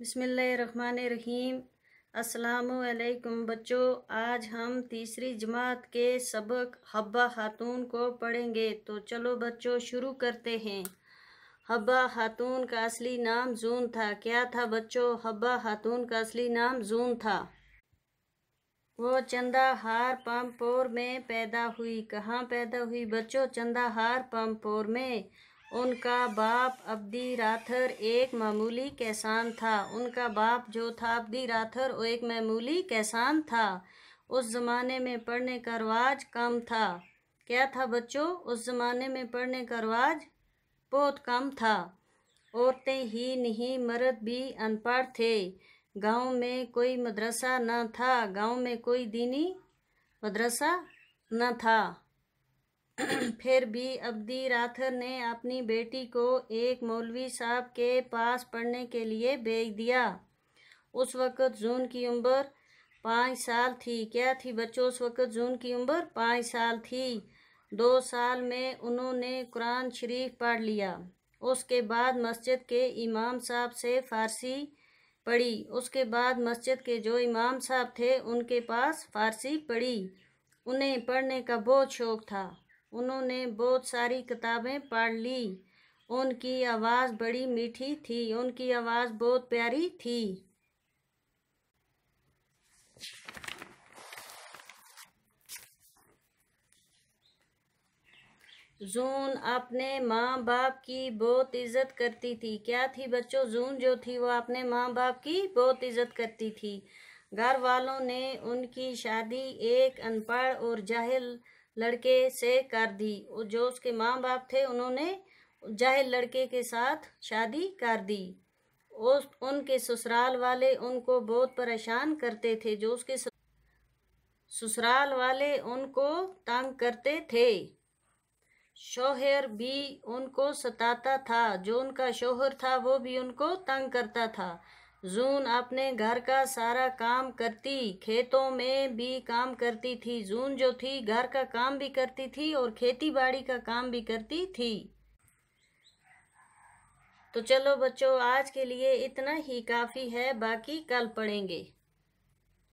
बसमीम अस्सलाम बच्चों आज हम तीसरी जमात के सबक हब्बा खातून को पढ़ेंगे तो चलो बच्चों शुरू करते हैं हब्बा खातून का असली नाम जून था क्या था बच्चों हब्बा खातून का असली नाम जून था वो चंदा हार पंपोर में पैदा हुई कहाँ पैदा हुई बच्चों चंदा हार पंपोर में उनका बाप अब्दी राथर एक मामूली कैसान था उनका बाप जो था अब्दी राथर वो एक मामूली कैसान था उस ज़माने में पढ़ने का रवाज कम था क्या था बच्चों उस ज़माने में पढ़ने का रवाज बहुत कम था औरतें ही नहीं मर्द भी अनपढ़ थे गांव में कोई मदरसा न था गांव में कोई दीनी मदरसा न था फिर भी अब्दी राथर ने अपनी बेटी को एक मौलवी साहब के पास पढ़ने के लिए भेज दिया उस वक़्त जून की उम्र पाँच साल थी क्या थी बच्चों उस वक़्त जून की उम्र पाँच साल थी दो साल में उन्होंने कुरान शरीफ पढ़ लिया उसके बाद मस्जिद के इमाम साहब से फ़ारसी पढ़ी उसके बाद मस्जिद के जो इमाम साहब थे उनके पास फ़ारसी पढ़ी उन्हें पढ़ने का बहुत शौक़ था उन्होंने बहुत सारी किताबें पढ़ ली उनकी आवाज़ बड़ी मीठी थी उनकी आवाज़ बहुत प्यारी थी जून अपने माँ बाप की बहुत इज्जत करती थी क्या थी बच्चों जून जो थी वो अपने माँ बाप की बहुत इज्जत करती थी घर वालों ने उनकी शादी एक अनपढ़ और जाहिल लड़के से कर दी जो उसके माँ बाप थे उन्होंने जाहिल लड़के के साथ शादी कर दी उस उनके ससुराल वाले उनको बहुत परेशान करते थे जो उसके ससुराल वाले उनको तंग करते थे शोहर भी उनको सताता था जो उनका शोहर था वो भी उनको तंग करता था जून अपने घर का सारा काम करती खेतों में भी काम करती थी जून जो थी घर का काम भी करती थी और खेती बाड़ी का काम भी करती थी तो चलो बच्चों आज के लिए इतना ही काफ़ी है बाकी कल पढ़ेंगे